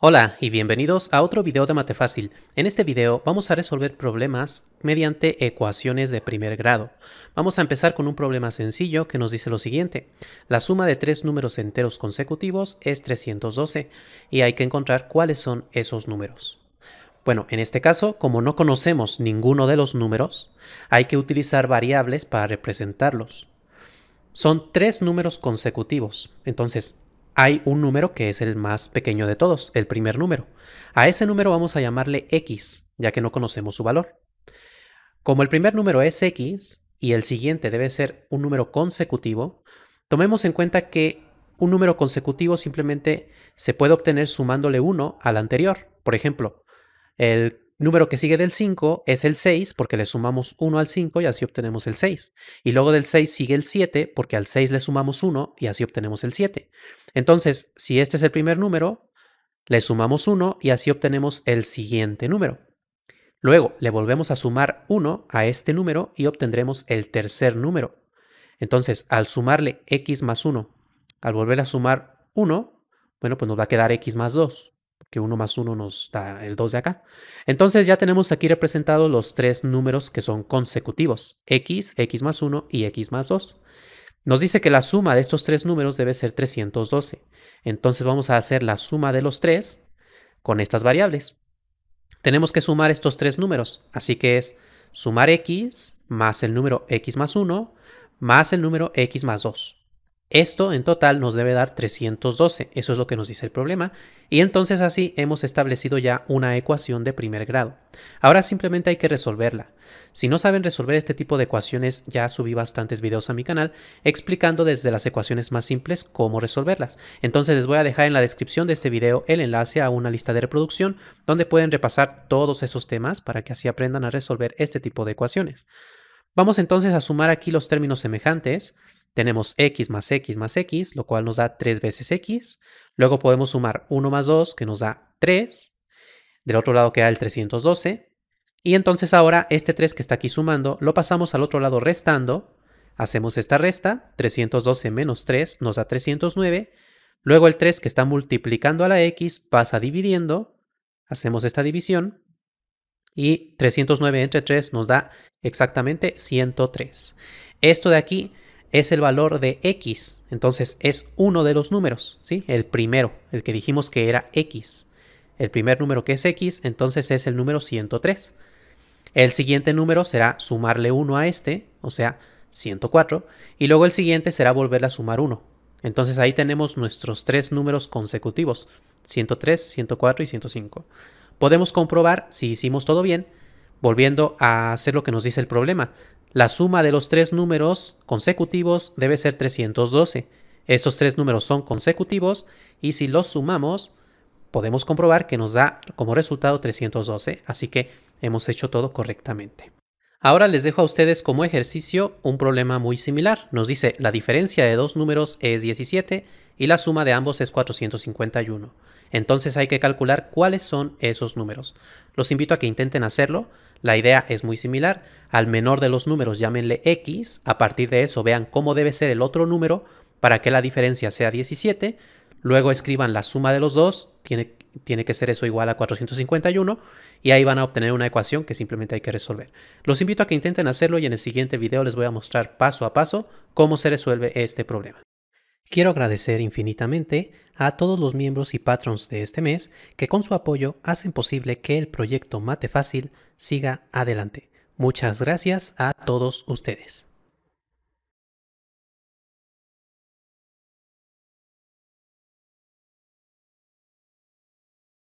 Hola y bienvenidos a otro video de Mate Fácil. En este video vamos a resolver problemas mediante ecuaciones de primer grado. Vamos a empezar con un problema sencillo que nos dice lo siguiente. La suma de tres números enteros consecutivos es 312 y hay que encontrar cuáles son esos números. Bueno, en este caso, como no conocemos ninguno de los números, hay que utilizar variables para representarlos. Son tres números consecutivos, entonces hay un número que es el más pequeño de todos, el primer número. A ese número vamos a llamarle x, ya que no conocemos su valor. Como el primer número es x y el siguiente debe ser un número consecutivo, tomemos en cuenta que un número consecutivo simplemente se puede obtener sumándole 1 al anterior. Por ejemplo, el número que sigue del 5 es el 6, porque le sumamos 1 al 5 y así obtenemos el 6. Y luego del 6 sigue el 7, porque al 6 le sumamos 1 y así obtenemos el 7. Entonces, si este es el primer número, le sumamos 1 y así obtenemos el siguiente número. Luego le volvemos a sumar 1 a este número y obtendremos el tercer número. Entonces, al sumarle x más 1, al volver a sumar 1, bueno, pues nos va a quedar x más 2 que 1 más 1 nos da el 2 de acá. Entonces ya tenemos aquí representados los tres números que son consecutivos, x, x más 1 y x más 2. Nos dice que la suma de estos tres números debe ser 312. Entonces vamos a hacer la suma de los tres con estas variables. Tenemos que sumar estos tres números, así que es sumar x más el número x más 1 más el número x más 2. Esto en total nos debe dar 312, eso es lo que nos dice el problema, y entonces así hemos establecido ya una ecuación de primer grado. Ahora simplemente hay que resolverla. Si no saben resolver este tipo de ecuaciones, ya subí bastantes videos a mi canal explicando desde las ecuaciones más simples cómo resolverlas. Entonces les voy a dejar en la descripción de este video el enlace a una lista de reproducción donde pueden repasar todos esos temas para que así aprendan a resolver este tipo de ecuaciones. Vamos entonces a sumar aquí los términos semejantes tenemos x más x más x, lo cual nos da 3 veces x. Luego podemos sumar 1 más 2, que nos da 3. Del otro lado queda el 312. Y entonces ahora este 3 que está aquí sumando, lo pasamos al otro lado restando. Hacemos esta resta, 312 menos 3 nos da 309. Luego el 3 que está multiplicando a la x pasa dividiendo. Hacemos esta división. Y 309 entre 3 nos da exactamente 103. Esto de aquí es el valor de x, entonces es uno de los números, ¿sí? El primero, el que dijimos que era x. El primer número que es x, entonces es el número 103. El siguiente número será sumarle 1 a este, o sea, 104, y luego el siguiente será volverle a sumar 1. Entonces ahí tenemos nuestros tres números consecutivos, 103, 104 y 105. Podemos comprobar si hicimos todo bien Volviendo a hacer lo que nos dice el problema, la suma de los tres números consecutivos debe ser 312. Estos tres números son consecutivos y si los sumamos, podemos comprobar que nos da como resultado 312. Así que hemos hecho todo correctamente. Ahora les dejo a ustedes como ejercicio un problema muy similar. Nos dice la diferencia de dos números es 17 y la suma de ambos es 451. Entonces hay que calcular cuáles son esos números. Los invito a que intenten hacerlo. La idea es muy similar. Al menor de los números llámenle x. A partir de eso vean cómo debe ser el otro número para que la diferencia sea 17. Luego escriban la suma de los dos, tiene, que ser eso igual a 451 y ahí van a obtener una ecuación que simplemente hay que resolver. Los invito a que intenten hacerlo y en el siguiente video les voy a mostrar paso a paso cómo se resuelve este problema. Quiero agradecer infinitamente a todos los miembros y patrons de este mes que con su apoyo hacen posible que el proyecto Mate Fácil siga adelante. Muchas gracias a todos ustedes.